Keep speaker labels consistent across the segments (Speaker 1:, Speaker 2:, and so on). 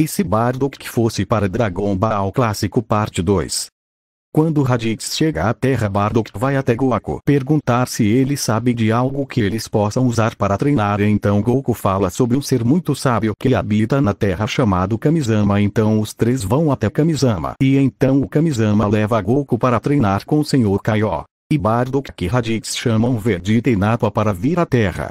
Speaker 1: E se Bardock fosse para Dragon Ball Clássico Parte 2? Quando Raditz chega à Terra Bardock vai até Goku perguntar se ele sabe de algo que eles possam usar para treinar então Goku fala sobre um ser muito sábio que habita na Terra chamado Kamisama então os três vão até Kamisama e então o Kamisama leva Goku para treinar com o Senhor Kaiô. E Bardock que Raditz chamam Vegeta e Nappa para vir à Terra.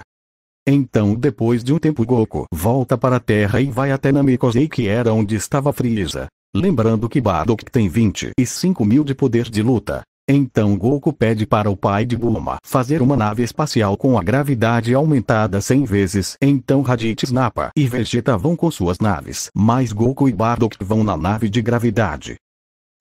Speaker 1: Então depois de um tempo Goku volta para a Terra e vai até Namekusei que era onde estava Frieza. Lembrando que Bardock tem 25 mil de poder de luta. Então Goku pede para o pai de Bulma fazer uma nave espacial com a gravidade aumentada 100 vezes. Então Raditz Nappa e Vegeta vão com suas naves, mas Goku e Bardock vão na nave de gravidade.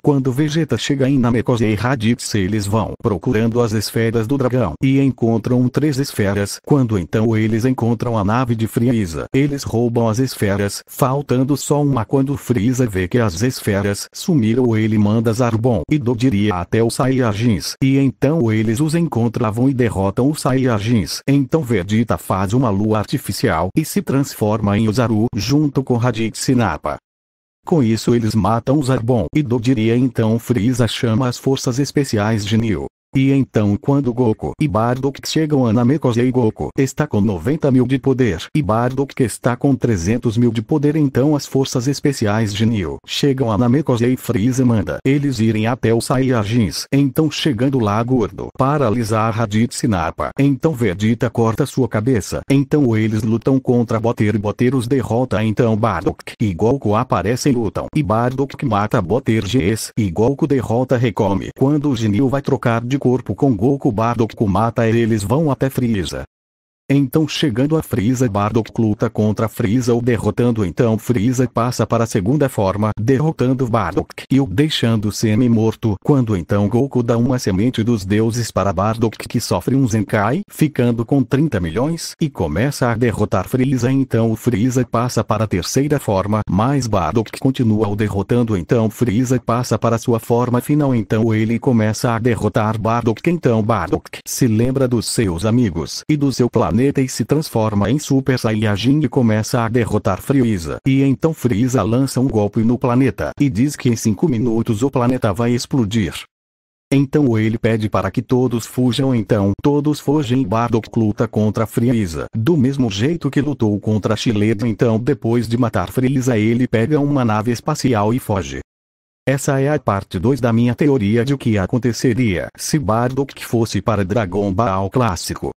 Speaker 1: Quando Vegeta chega em Namekos e Raditz eles vão procurando as esferas do dragão e encontram três esferas. Quando então eles encontram a nave de Frieza, eles roubam as esferas, faltando só uma quando Frieza vê que as esferas sumiram ele manda Zarbon e Dodiria até os Saiyajins. E então eles os encontravam e derrotam os Saiyajins. Então Vegeta faz uma lua artificial e se transforma em Ozaru junto com Raditz e Nappa. Com isso eles matam o Zarbon e Dodiria então Freeza chama as forças especiais de Neo, e então quando Goku e Bardock chegam a Namekusei Goku está com 90 mil de poder e Bardock está com 300 mil de poder então as forças especiais de Neo chegam a Namekusei e Freeza manda eles irem até o Saiyajins. Então chegando lá Gordo paralisar Raditz Sinapa. Então Vegeta corta sua cabeça. Então eles lutam contra Boter e Boter os derrota então Bardock e Goku aparecem e lutam e Bardock mata Boter GS e Goku derrota Recome. Quando o Genil vai trocar de corpo com Goku Bardock mata eles vão até Frieza. Então chegando a Frieza Bardock luta contra Frieza o derrotando então Frieza passa para a segunda forma derrotando Bardock e o deixando semi-morto quando então Goku dá uma semente dos deuses para Bardock que sofre um Zenkai ficando com 30 milhões e começa a derrotar Frieza então o Frieza passa para a terceira forma mas Bardock continua o derrotando então Frieza passa para sua forma final então ele começa a derrotar Bardock então Bardock se lembra dos seus amigos e do seu plano planeta e se transforma em Super Saiyajin e começa a derrotar Freeza. E então Freeza lança um golpe no planeta e diz que em 5 minutos o planeta vai explodir. Então ele pede para que todos fujam então todos fogem e Bardock luta contra Freeza. Do mesmo jeito que lutou contra Shiled então depois de matar Freeza ele pega uma nave espacial e foge. Essa é a parte 2 da minha teoria de o que aconteceria se Bardock fosse para Dragon Ball clássico.